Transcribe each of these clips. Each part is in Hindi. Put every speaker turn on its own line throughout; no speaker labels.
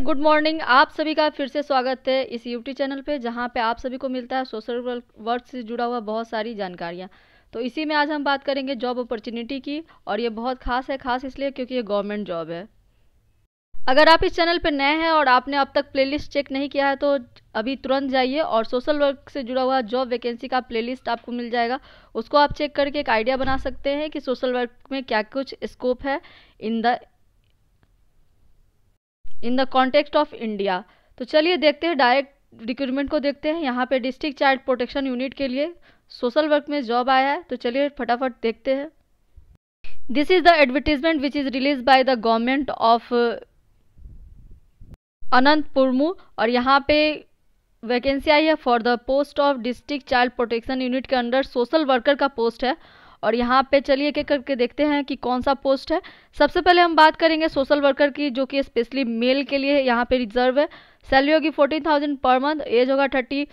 गुड मॉर्निंग आप सभी का फिर से स्वागत है इस यूट्यूब चैनल पे जहाँ पे आप सभी को मिलता है सोशल वर्क से जुड़ा हुआ बहुत सारी जानकारियाँ तो इसी में आज हम बात करेंगे जॉब अपॉर्चुनिटी की और ये बहुत खास है खास इसलिए क्योंकि ये गवर्नमेंट जॉब है अगर आप इस चैनल पर नए हैं और आपने अब तक प्लेलिस्ट चेक नहीं किया है तो अभी तुरंत जाइए और सोशल वर्क से जुड़ा हुआ जॉब वैकेंसी का प्लेलिस्ट आपको मिल जाएगा उसको आप चेक करके एक आइडिया बना सकते हैं कि सोशल वर्क में क्या कुछ स्कोप है in the in the context of India तो चलिए देखते हैं डायरेक्ट रिक्रूटमेंट को देखते हैं यहाँ पे डिस्ट्रिक्ट चाइल्ड प्रोटेक्शन यूनिट के लिए सोशल वर्क में जॉब आया है तो चलिए फटाफट देखते हैं this is the advertisement which is release by the government of Anantapuramu और यहाँ पे वैकेंसी आई है for the post of district child protection unit के अंडर सोशल वर्कर का पोस्ट है और यहाँ पे चलिए एक एक करके देखते हैं कि कौन सा पोस्ट है सबसे पहले हम बात करेंगे सोशल वर्कर की जो कि स्पेशली मेल के लिए यहाँ पे रिजर्व है सैलरी होगी fourteen thousand per month age होगा थर्टी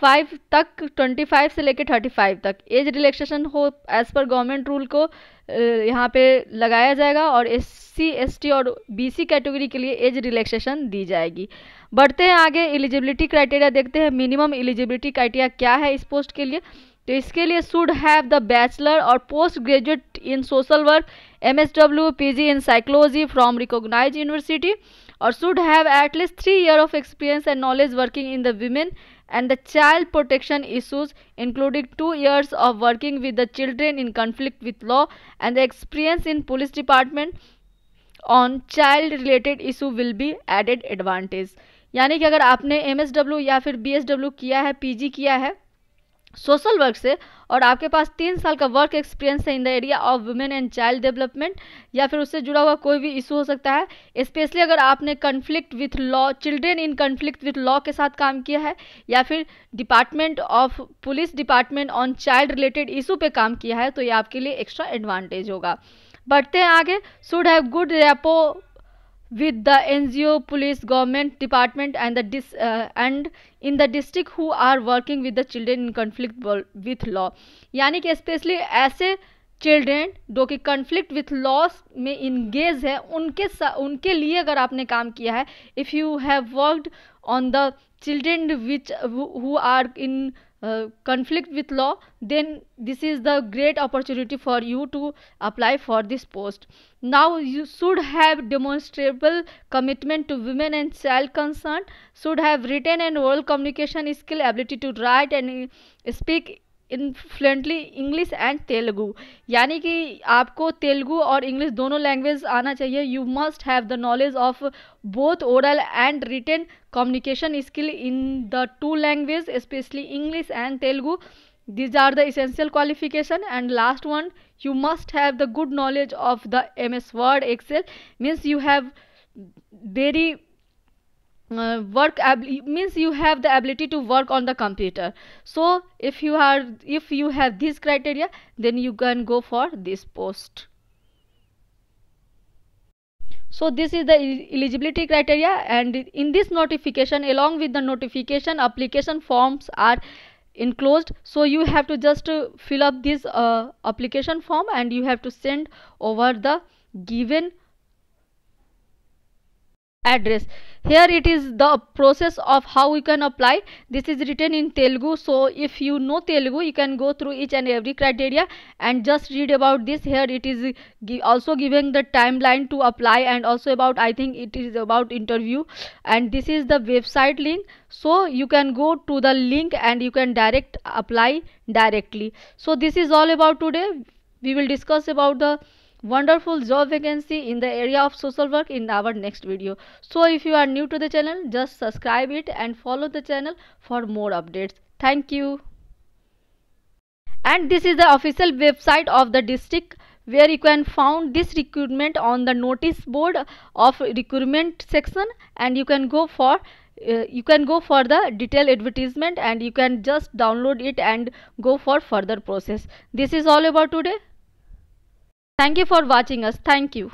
फाइव तक ट्वेंटी फाइव से लेकर थर्टी फाइव तक एज रिलैक्सेशन हो एज पर गवर्नमेंट रूल को यहाँ पे लगाया जाएगा और एस सी एस टी और बी सी कैटेगरी के लिए एज रिलैक्सेशन दी जाएगी बढ़ते हैं आगे एलिजिबिलिटी क्राइटेरिया देखते हैं मिनिमम एलिजिबिलिटी क्राइटेरिया क्या है इस पोस्ट के लिए तो इसके लिए शुड हैव द बैचलर और post graduate in social work M S W P G in psychology from recognize university और should have at least three year of experience and knowledge working in the women and the child protection issues including two years of working with the children in conflict with law and the experience in police department on child related issue will be added advantage यानी कि अगर आपने एम एस डब्ल्यू या फिर बी एस डब्ल्यू किया है पी जी किया है सोशल वर्क से और आपके पास तीन साल का वर्क एक्सपीरियंस है in the area of women and child development या फिर उससे जुड़ा हुआ कोई भी इशू हो सकता है स्पेशली अगर आपने conflict with law children in conflict with law के साथ काम किया है या फिर department of police department on child related issue पर काम किया है तो ये आपके लिए एक्स्ट्रा एडवांटेज होगा बढ़ते हैं आगे should have good rapport with the NGO, police, government department, and the dis, uh, and in the district who are working with the children in conflict with law. yani ki especially aise children जो कि कन्फ्लिक्ट विथ लॉस में इंगेज है उनके उनके लिए अगर आपने काम किया है if you have worked on the children which who are in Uh, conflict with law then this is the great opportunity for you to apply for this post now you should have demonstrable commitment to women and child concern should have written and oral communication skill ability to write and uh, speak in fluently English and Telugu यानी कि आपको तेलुगू और इंग्लिश दोनों लैंग्वेज आना चाहिए you must have the knowledge of both oral and written communication skill in the two language especially English and Telugu these are the essential qualification and last one you must have the good knowledge of the M S word excel means you have very uh, work means you have the ability to work on the computer so if you are if you have this criteria then you can go for this post so this is the eligibility criteria and in this notification along with the notification application forms are enclosed so you have to just uh, fill up this uh, application form and you have to send over the given address here it is the process of how we can apply this is written in telugu so if you know telugu you can go through each and every criteria and just read about this here it is also giving the timeline to apply and also about i think it is about interview and this is the website link so you can go to the link and you can direct apply directly so this is all about today we will discuss about the wonderful job vacancy in the area of social work in our next video so if you are new to the channel just subscribe it and follow the channel for more updates thank you and this is the official website of the district where you can find this recruitment on the notice board of recruitment section and you can go for uh, you can go for the detailed advertisement and you can just download it and go for further process this is all about today Thank you for watching us. Thank you.